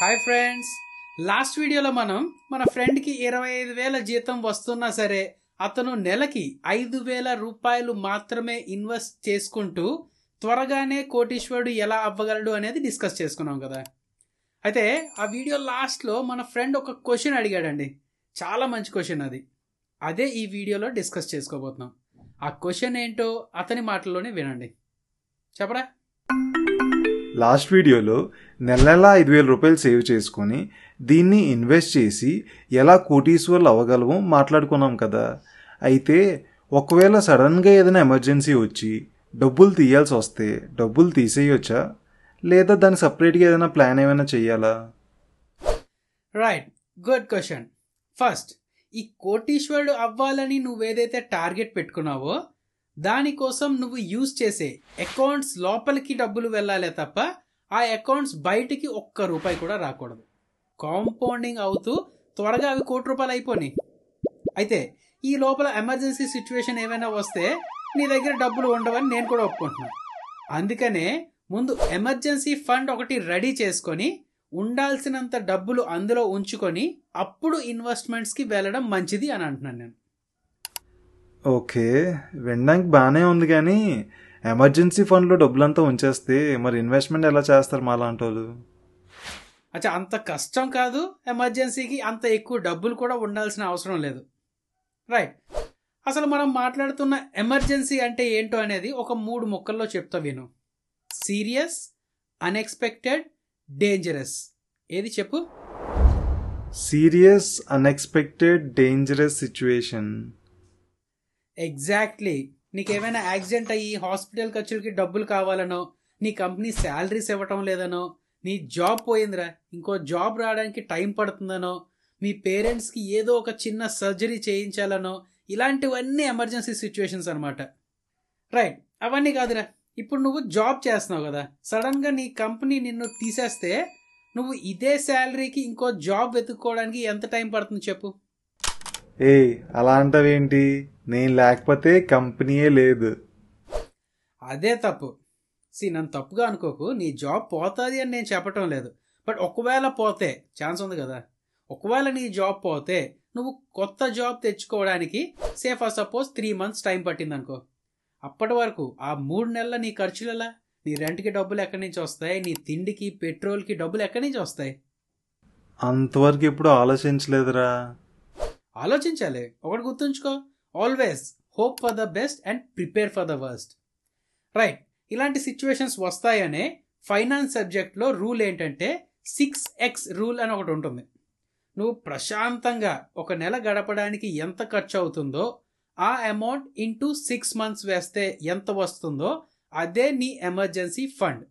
hi friends last వీడియోలో మనం మన ఫ్రెండ్కి ఇరవై ఐదు వేల జీతం వస్తున్నా సరే అతను నెలకి ఐదు వేల రూపాయలు మాత్రమే ఇన్వెస్ట్ చేసుకుంటూ త్వరగానే కోటీశ్వరుడు ఎలా అవ్వగలడు అనేది డిస్కస్ చేసుకున్నాం కదా అయితే ఆ వీడియో లాస్ట్లో మన ఫ్రెండ్ ఒక క్వశ్చన్ అడిగాడండి చాలా మంచి క్వశ్చన్ అది అదే ఈ వీడియోలో డిస్కస్ చేసుకోబోతున్నాం ఆ క్వశ్చన్ ఏంటో అతని మాటల్లోనే వినండి చెప్పరా లాస్ట్ వీడియోలో నెల నెలా ఐదు వేల రూపాయలు సేవ్ చేసుకొని దీన్ని ఇన్వెస్ట్ చేసి ఎలా కోటీశ్వర్లు అవ్వగలమో మాట్లాడుకున్నాం కదా అయితే ఒకవేళ సడన్గా ఏదైనా ఎమర్జెన్సీ వచ్చి డబ్బులు తీయాల్సి వస్తే డబ్బులు తీసేయొచ్చా లేదా దాన్ని సపరేట్గా ఏదైనా ప్లాన్ ఏమైనా చేయాలా రైట్ గుడ్ క్వశ్చన్ ఫస్ట్ ఈ కోటీశ్వరుడు అవ్వాలని నువ్వేదైతే టార్గెట్ పెట్టుకున్నావో దానికోసం నువ్వు యూజ్ చేసే అకౌంట్స్ లోపలికి డబ్బులు వెళ్ళాలే తప్ప ఆ అకౌంట్స్ బయటికి ఒక్క రూపాయి కూడా రాకూడదు కాంపౌండింగ్ అవుతూ త్వరగా అవి కోటి రూపాయలు అయిపోయి అయితే ఈ లోపల ఎమర్జెన్సీ సిచ్యువేషన్ ఏమైనా వస్తే నీ దగ్గర డబ్బులు ఉండవని నేను కూడా ఒప్పుకుంటున్నాను అందుకనే ముందు ఎమర్జెన్సీ ఫండ్ ఒకటి రెడీ చేసుకొని ఉండాల్సినంత డబ్బులు అందులో ఉంచుకొని అప్పుడు ఇన్వెస్ట్మెంట్స్కి వెళ్ళడం మంచిది అని అంటున్నాను నేను ఓకే వినడానికి బాగానే ఉంది కానీ ఎమర్జెన్సీ ఫండ్లో డబ్బులంతా ఉంచేస్తే మరి ఇన్వెస్ట్మెంట్ ఎలా చేస్తారు మా లాంటి వాళ్ళు అచ్చా అంత కష్టం కాదు ఎమర్జెన్సీకి అంత ఎక్కువ డబ్బులు కూడా ఉండాల్సిన అవసరం లేదు రైట్ అసలు మనం మాట్లాడుతున్న ఎమర్జెన్సీ అంటే ఏంటో అనేది ఒక మూడు ముక్కల్లో చెప్తా విను సీరియస్ అన్ఎక్స్పెక్టెడ్ డేంజరస్ ఏది చెప్పు serious unexpected dangerous situation exactly నీకేమైనా యాక్సిడెంట్ అయ్యి హాస్పిటల్ ఖర్చులకి డబ్బులు కావాలనో నీ కంపెనీ శాలరీస్ ఇవ్వటం లేదనో నీ జాబ్ పోయిందిరా ఇంకో జాబ్ రావడానికి టైం పడుతుందనో మీ పేరెంట్స్కి ఏదో ఒక చిన్న సర్జరీ చేయించాలనో ఇలాంటివన్నీ ఎమర్జెన్సీ సిచ్యువేషన్స్ అనమాట రైట్ అవన్నీ కాదురా ఇప్పుడు నువ్వు జాబ్ చేస్తున్నావు కదా సడన్గా నీ కంపెనీ నిన్ను తీసేస్తే నువ్వు ఇదే శాలరీకి ఇంకో జాబ్ వెతుక్కోవడానికి ఎంత టైం పడుతుంది చెప్పు ఏ అలాంటవి ఏంటి నేను లేకపోతే కంపెనీయే లేదు అదే తప్పు సి నన్ను తప్పుగా అనుకోకు నీ జాబ్ పోతుంది అని నేను చెప్పటం లేదు బట్ ఒకవేళ పోతే ఛాన్స్ ఉంది కదా ఒకవేళ నీ జాబ్ పోతే నువ్వు కొత్త జాబ్ తెచ్చుకోవడానికి సేఫ్ ఆ సపోజ్ త్రీ మంత్స్ టైం పట్టిందనుకో అప్పటి వరకు ఆ మూడు నెలల నీ ఖర్చులు ఎలా నీ రెంట్కి డబ్బులు ఎక్కడి నుంచి వస్తాయి నీ తిండికి పెట్రోల్కి డబ్బులు ఎక్కడి నుంచి వస్తాయి అంతవరకు ఇప్పుడు ఆలోచించలేదురా ఆలోచించాలి ఒకటి గుర్తుంచుకో always hope for the best and prepare for the worst right ఇలాంటి సిచ్యువేషన్స్ వస్తాయనే ఫైనాన్స్ సబ్జెక్ట్లో రూల్ ఏంటంటే సిక్స్ ఎక్స్ రూల్ అని ఒకటి ఉంటుంది నువ్వు ప్రశాంతంగా ఒక నెల గడపడానికి ఎంత ఖర్చు అవుతుందో ఆ అమౌంట్ ఇంటూ సిక్స్ మంత్స్ వేస్తే ఎంత వస్తుందో అదే నీ ఎమర్జెన్సీ ఫండ్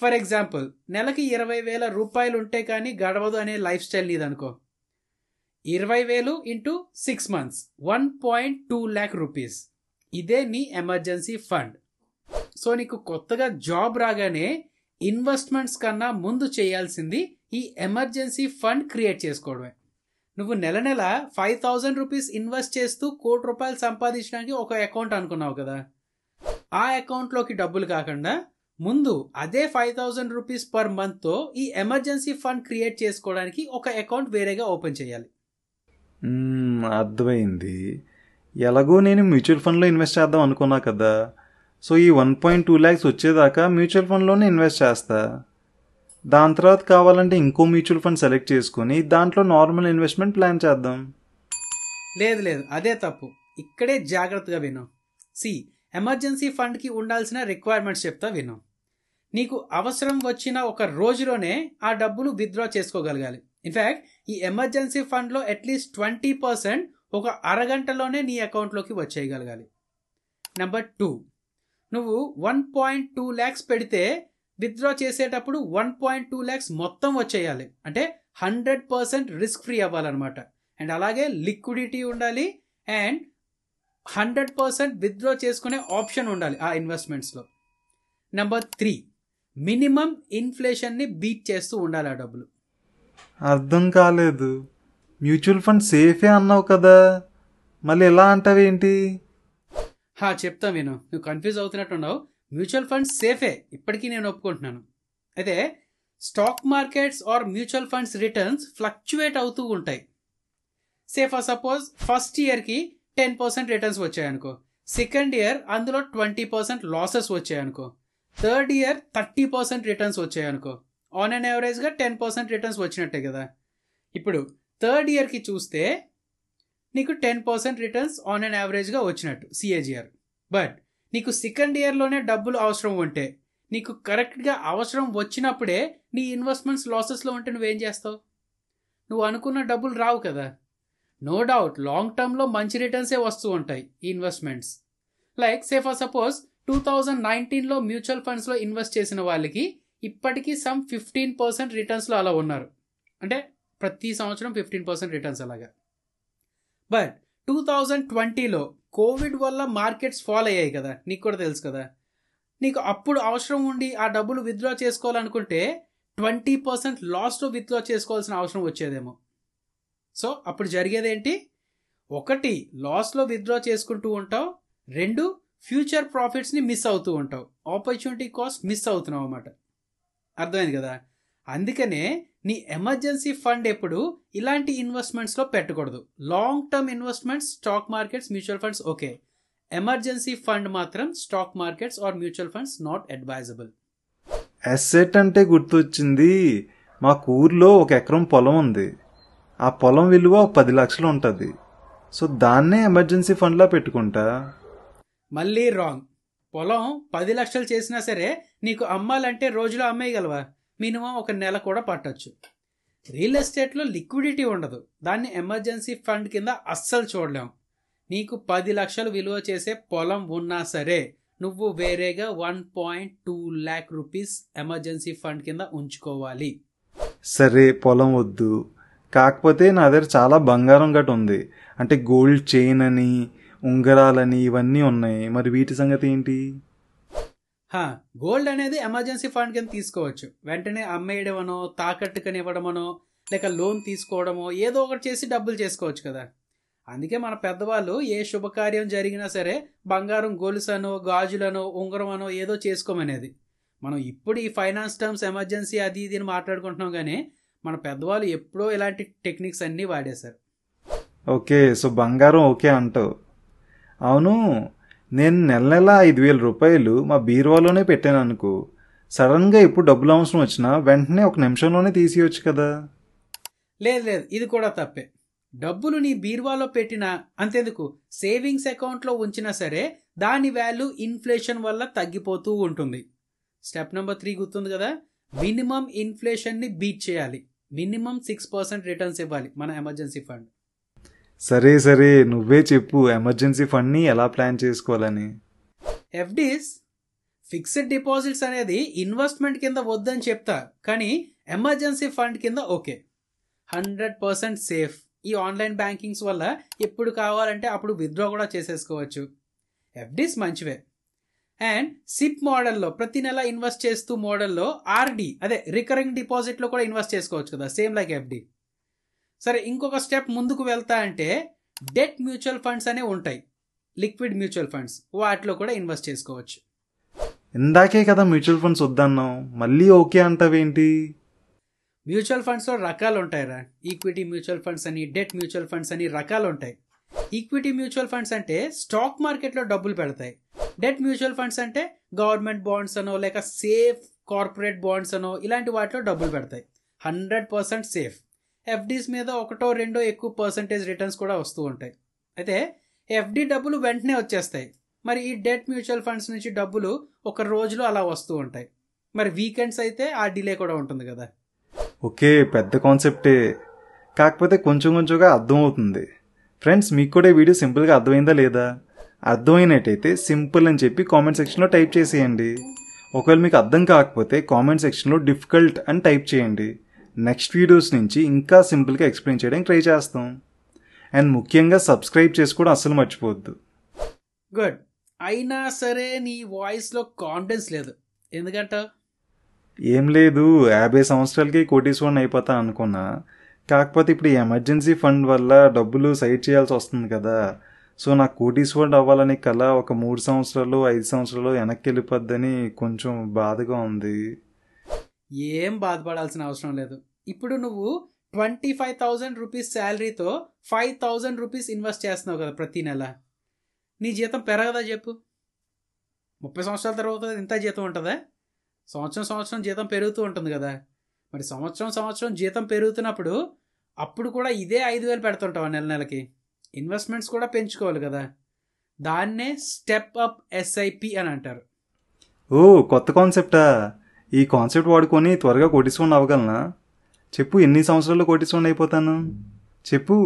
ఫర్ ఎగ్జాంపుల్ నెలకి ఇరవై వేల రూపాయలు ఉంటే కానీ గడవదు అనే లైఫ్ స్టైల్ నీదనుకో ఇరవై వేలు into six months one point two lakh rupees ఇదే నీ ఎమర్జెన్సీ ఫండ్ సో నీకు కొత్తగా జాబ్ రాగానే ఇన్వెస్ట్మెంట్స్ కన్నా ముందు చేయాల్సింది ఈ ఎమర్జెన్సీ ఫండ్ క్రియేట్ చేసుకోవడమే నువ్వు నెల నెల ఫైవ్ థౌజండ్ రూపీస్ ఇన్వెస్ట్ చేస్తూ కోటి రూపాయలు సంపాదించడానికి ఒక అకౌంట్ అనుకున్నావు కదా ఆ అకౌంట్లోకి డబ్బులు కాకుండా ముందు అదే ఫైవ్ థౌజండ్ రూపీస్ పర్ మంత్తో ఈ ఎమర్జెన్సీ ఫండ్ క్రియేట్ చేసుకోవడానికి ఒక అకౌంట్ వేరేగా ఓపెన్ చేయాలి అర్థమైంది ఎలాగో నేను మ్యూచువల్ ఫండ్లో ఇన్వెస్ట్ చేద్దాం అనుకున్నా కదా సో ఈ వన్ పాయింట్ టూ ల్యాక్స్ వచ్చేదాకా మ్యూచువల్ ఫండ్లోనే ఇన్వెస్ట్ చేస్తా దాని తర్వాత కావాలంటే ఇంకో మ్యూచువల్ ఫండ్ సెలెక్ట్ చేసుకుని దాంట్లో నార్మల్ ఇన్వెస్ట్మెంట్ ప్లాన్ చేద్దాం లేదు లేదు అదే తప్పు ఇక్కడే జాగ్రత్తగా విను సి ఎమర్జెన్సీ ఫండ్కి ఉండాల్సిన రిక్వైర్మెంట్స్ చెప్తా విను నీకు అవసరం వచ్చిన ఒక రోజులోనే ఆ డబ్బులు విత్డ్రా చేసుకోగలగాలి ఇన్ఫ్యాక్ట్ ఈ ఎమర్జెన్సీ ఫండ్లో అట్లీస్ట్ ట్వంటీ పర్సెంట్ ఒక అరగంటలోనే నీ అకౌంట్లోకి వచ్చేయగలగాలి నెంబర్ టూ నువ్వు వన్ పాయింట్ టూ ల్యాక్స్ పెడితే విత్డ్రా చేసేటప్పుడు వన్ పాయింట్ టూ ల్యాక్స్ మొత్తం వచ్చేయాలి అంటే హండ్రెడ్ పర్సెంట్ రిస్క్ ఫ్రీ అవ్వాలన్నమాట అండ్ అలాగే లిక్విడిటీ ఉండాలి అండ్ హండ్రెడ్ పర్సెంట్ విత్డ్రా చేసుకునే ఆప్షన్ ఉండాలి ఆ ఇన్వెస్ట్మెంట్స్లో నెంబర్ త్రీ మినిమం ఇన్ఫ్లేషన్ని బీట్ చేస్తూ ఉండాలి ఆ డబ్బులు అర్థం కాలేదు మ్యూచువల్ ఫండ్ సేఫే అన్నావు కదా మళ్ళీ ఎలా అంటావేంటి హా చెప్తా నేను నువ్వు కన్ఫ్యూజ్ అవుతున్నట్టున్నావు మ్యూచువల్ ఫండ్స్ సేఫే ఇప్పటికీ నేను ఒప్పుకుంటున్నాను అయితే stock markets or mutual funds returns fluctuate అవుతూ ఉంటాయి సే ఫర్ సపోజ్ ఫస్ట్ ఇయర్కి టెన్ పర్సెంట్ రిటర్న్స్ వచ్చాయనుకో సెకండ్ ఇయర్ అందులో ట్వంటీ పర్సెంట్ లాసెస్ వచ్చాయనుకో third year thirty percent returns వచ్చాయనుకో ఆన్ అండ్ యావరేజ్గా టెన్ పర్సెంట్ రిటర్న్స్ వచ్చినట్టే కదా ఇప్పుడు థర్డ్ ఇయర్కి చూస్తే నీకు ten percent returns on and యావరేజ్గా వచ్చినట్టు సిఏజిఆర్ బట్ నీకు సెకండ్ ఇయర్లోనే డబ్బులు అవసరం ఉంటే నీకు కరెక్ట్గా అవసరం వచ్చినప్పుడే నీ ఇన్వెస్ట్మెంట్స్ లాసెస్లో ఉంటే నువ్వేం చేస్తావు నువ్వు అనుకున్న డబ్బులు రావు కదా నో డౌట్ లాంగ్ టర్మ్లో మంచి రిటర్న్సే వస్తూ ఉంటాయి ఈ investments like say for suppose two thousand నైన్టీన్లో మ్యూచువల్ ఫండ్స్లో ఇన్వెస్ట్ చేసిన వాళ్ళకి ఇప్పటికీ సమ్ ఫిఫ్టీన్ పర్సెంట్ రిటర్న్స్లో అలా ఉన్నారు అంటే ప్రతి సంవత్సరం ఫిఫ్టీన్ పర్సెంట్ రిటర్న్స్ అలాగా బట్ టూ థౌజండ్ ట్వంటీలో కోవిడ్ వల్ల మార్కెట్స్ ఫాల్ అయ్యాయి కదా నీకు కూడా తెలుసు కదా నీకు అప్పుడు అవసరం ఉండి ఆ డబ్బులు విత్డ్రా చేసుకోవాలనుకుంటే ట్వంటీ పర్సెంట్ లాస్లో విత్డ్రా చేసుకోవాల్సిన అవసరం వచ్చేదేమో సో అప్పుడు జరిగేది ఏంటి ఒకటి లాస్లో విత్డ్రా చేసుకుంటూ ఉంటావు రెండు ఫ్యూచర్ ప్రాఫిట్స్ని మిస్ అవుతూ ఉంటావు ఆపర్చునిటీ కాస్ట్ మిస్ అవుతున్నావు అన్నమాట అర్థమైంది కదా అందుకనే నీ ఎమర్జెన్సీ ఫండ్ ఎప్పుడు ఇలాంటి ఇన్వెస్ట్మెంట్స్లో పెట్టకూడదు long term investments stock markets mutual funds okay emergency fund మాత్రం stock markets or mutual funds not advisable asset అంటే గుర్తొచ్చింది మా ఊర్లో ఒక ఎకరం పొలం ఉంది ఆ పొలం విలువ పది లక్షలు ఉంటుంది సో దాన్నే ఎమర్జెన్సీ ఫండ్లా పెట్టుకుంటా మళ్ళీ రాంగ్ పొలం పది లక్షలు చేసినా సరే నీకు అమ్మాలంటే రోజులో అమ్మేయగలవా మినిమం ఒక నెల కూడా పట్టచ్చు రియల్ ఎస్టేట్లో లిక్విడిటీ ఉండదు దాన్ని ఎమర్జెన్సీ ఫండ్ కింద అస్సలు చూడలేం నీకు పది లక్షలు విలువ చేసే పొలం ఉన్నా సరే నువ్వు వేరేగా one point two lakh rupees emergency fund కింద ఉంచుకోవాలి సరే పొలం వద్దు కాకపోతే నా దగ్గర చాలా బంగారం గట్టు ఉంది అంటే గోల్డ్ చైన్ అని ఉంగరాలని ఇవన్నీ ఉన్నాయి మరి వీటి సంగతి ఏంటి గోల్డ్ అనేది ఎమర్జెన్సీ ఫండ్ కింద తీసుకోవచ్చు వెంటనే అమ్మేయడమనో తాకట్టు కనివ్వడమనో లేక లోన్ తీసుకోవడమో ఏదో ఒకటి చేసి డబ్బులు చేసుకోవచ్చు కదా అందుకే మన పెద్దవాళ్ళు ఏ శుభకార్యం జరిగినా సరే బంగారం గొలుసనో గాజులనో ఉంగరమనో ఏదో చేసుకోమనేది మనం ఇప్పుడు ఈ ఫైనాన్స్ టర్మ్స్ ఎమర్జెన్సీ అది ఇది అని మాట్లాడుకుంటున్నాం కానీ మన పెద్దవాళ్ళు ఎప్పుడో ఇలాంటి టెక్నిక్స్ అన్నీ వాడేశారు ఓకే సో బంగారం ఓకే అంటావు అవును నేను నెల నెల ఐదు వేల రూపాయలు మా బీరువాలోనే పెట్టాను అనుకో సడన్గా ఇప్పుడు డబ్బులు అవసరం వచ్చినా వెంటనే ఒక నిమిషంలోనే తీసివచ్చు కదా లేదు లేదు ఇది కూడా తప్పే డబ్బులు నీ బీరువాలో పెట్టినా అంతెందుకు సేవింగ్స్ అకౌంట్లో ఉంచినా సరే దాని వాల్యూ ఇన్ఫ్లేషన్ వల్ల తగ్గిపోతూ ఉంటుంది స్టెప్ నెంబర్ త్రీ గుర్తుంది కదా మినిమం ఇన్ఫ్లేషన్ని బీట్ చేయాలి మినిమం సిక్స్ పర్సెంట్ రిటర్న్స్ ఇవ్వాలి మన ఎమర్జెన్సీ ఫండ్ సరే సరే నువ్వే చెప్పు ఎమర్జెన్సీ ఫండ్ని ఎలా ప్లాన్ చేసుకోవాలని ఎఫ్డీస్ ఫిక్స్డ్ డిపాజిట్స్ అనేది ఇన్వెస్ట్మెంట్ కింద వద్దని చెప్తా కానీ ఎమర్జెన్సీ ఫండ్ కింద ఓకే హండ్రెడ్ పర్సెంట్ సేఫ్ ఈ ఆన్లైన్ బ్యాంకింగ్స్ వల్ల ఎప్పుడు కావాలంటే అప్పుడు విత్డ్రా కూడా చేసేసుకోవచ్చు ఎఫ్డీస్ మంచివే అండ్ సిప్ మోడల్లో ప్రతి నెల ఇన్వెస్ట్ చేస్తూ మోడల్లో ఆర్డీ అదే రికరింగ్ డిపాజిట్లో కూడా ఇన్వెస్ట్ చేసుకోవచ్చు కదా సేమ్ లైక్ ఎఫ్డీ సరే ఇంకొక స్టెప్ ముందుకు వెళ్తా అంటే డెట్ మ్యూచువల్ ఫండ్స్ అనే ఉంటాయి లిక్విడ్ మ్యూచువల్ ఫండ్స్ వాటిలో కూడా ఇన్వెస్ట్ చేసుకోవచ్చు ఇందాకే కదా మ్యూచువల్ ఫండ్స్ వద్దన్నాం మళ్ళీ ఓకే అంటావేంటి మ్యూచువల్ ఫండ్స్లో రకాలు ఉంటాయిరా ఈక్విటీ మ్యూచువల్ ఫండ్స్ అని డెట్ మ్యూచువల్ ఫండ్స్ అని రకాలు ఉంటాయి ఈక్విటీ మ్యూచువల్ ఫండ్స్ అంటే స్టాక్ మార్కెట్లో డబ్బులు పెడతాయి డెట్ మ్యూచువల్ ఫండ్స్ అంటే గవర్నమెంట్ బాండ్స్ అనో లేక సేఫ్ కార్పొరేట్ బాండ్స్ అనో ఇలాంటి వాటిలో డబ్బులు పెడతాయి హండ్రెడ్ పర్సెంట్ సేఫ్ ఎఫ్డీస్ మీద ఒకటో రెండో ఎక్కువ పర్సంటేజ్ రిటర్న్స్ కూడా వస్తూ ఉంటాయి అయితే ఎఫ్డీ డబ్బులు వెంటనే వచ్చేస్తాయి మరి ఈ డెట్ మ్యూచువల్ ఫండ్స్ నుంచి డబ్బులు ఒక రోజులో అలా వస్తూ ఉంటాయి మరి వీకెండ్స్ అయితే ఆ డిలే కూడా ఉంటుంది కదా ఓకే పెద్ద కాన్సెప్టే కాకపోతే కొంచెం కొంచెంగా అర్థమవుతుంది ఫ్రెండ్స్ మీకు కూడా ఈ వీడియో సింపుల్గా అర్థమైందా లేదా అర్థమైనట్టయితే సింపుల్ అని చెప్పి కామెంట్ సెక్షన్లో టైప్ చేసేయండి ఒకవేళ మీకు అర్థం కాకపోతే కామెంట్ సెక్షన్లో డిఫికల్ట్ అని టైప్ చేయండి నెక్స్ట్ వీడియోస్ నుంచి ఇంకా సింపుల్గా ఎక్స్ప్లెయిన్ చేయడానికి ట్రై చేస్తాం అండ్ ముఖ్యంగా సబ్స్క్రైబ్ చేసుకోవడం అసలు మర్చిపోవద్దు గుడ్ అయినా సరే నీ వాయిస్లో కాన్ఫిడెన్స్ లేదు ఎందుకంట ఏం లేదు యాభై సంవత్సరాలకి కోటీశ్వరన్ అయిపోతా అనుకున్నా కాకపోతే ఇప్పుడు ఈ ఎమర్జెన్సీ ఫండ్ వల్ల డబ్బులు సైడ్ చేయాల్సి వస్తుంది కదా సో నాకు కోటీశ్వరుడు అవ్వాలనే కళ ఒక మూడు సంవత్సరాలు ఐదు సంవత్సరాలు వెనక్కి వెళ్ళిపోద్దని కొంచెం బాధగా ఉంది ఏం బాధపడాల్సిన అవసరం లేదు ఇప్పుడు నువ్వు ట్వంటీ ఫైవ్ థౌజండ్ రూపీస్ శాలరీతో ఫైవ్ థౌజండ్ రూపీస్ ఇన్వెస్ట్ చేస్తున్నావు కదా ప్రతి నెల నీ జీతం పెరగదా చెప్పు ముప్పై సంవత్సరాల తర్వాత ఇంత జీతం ఉంటుందా సంవత్సరం సంవత్సరం జీతం పెరుగుతూ ఉంటుంది కదా మరి సంవత్సరం సంవత్సరం జీతం పెరుగుతున్నప్పుడు అప్పుడు కూడా ఇదే ఐదు వేలు పెడుతుంటావు నెల నెలకి ఇన్వెస్ట్మెంట్స్ కూడా పెంచుకోవాలి కదా దాన్నే స్టెప్ అప్ ఎస్ఐపి అని అంటారు ఓ కొత్త కాన్సెప్టా ఈ కాన్సెప్ట్ వాడుకొని త్వరగా కోటీశ్వరుని అవ్వగలనా చెప్పు ఎన్ని సంవత్సరాలు కోటీశ్వరుని అయిపోతాను చెప్పు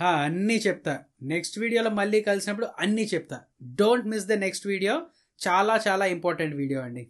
హా అన్నీ చెప్తా నెక్స్ట్ వీడియోలో మళ్ళీ కలిసినప్పుడు అన్నీ చెప్తా don't miss the next video చాలా చాలా ఇంపార్టెంట్ వీడియో అండి